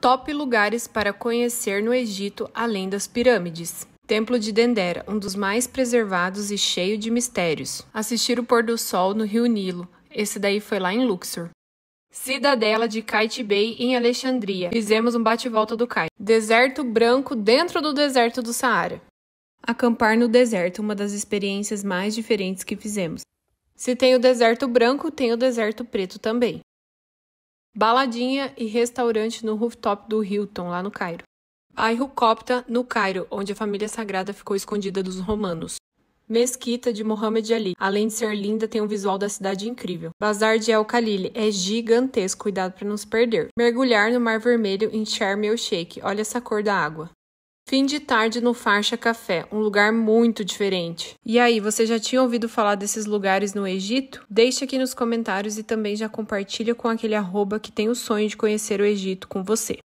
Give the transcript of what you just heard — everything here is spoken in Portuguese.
Top lugares para conhecer no Egito além das pirâmides. Templo de Dendera, um dos mais preservados e cheio de mistérios. Assistir o pôr do sol no Rio Nilo. Esse daí foi lá em Luxor. Cidadela de Kite Bay em Alexandria. Fizemos um bate-volta do Kite. Deserto branco dentro do deserto do Saara. Acampar no deserto, uma das experiências mais diferentes que fizemos. Se tem o deserto branco, tem o deserto preto também baladinha e restaurante no rooftop do Hilton, lá no Cairo. Bairro Copta, no Cairo, onde a família sagrada ficou escondida dos romanos. Mesquita de Mohammed Ali, além de ser linda, tem um visual da cidade incrível. Bazar de El Khalil é gigantesco, cuidado para não se perder. Mergulhar no Mar Vermelho em Sharm el Sheikh, olha essa cor da água. Fim de tarde no Farcha Café, um lugar muito diferente. E aí, você já tinha ouvido falar desses lugares no Egito? Deixe aqui nos comentários e também já compartilha com aquele arroba que tem o sonho de conhecer o Egito com você.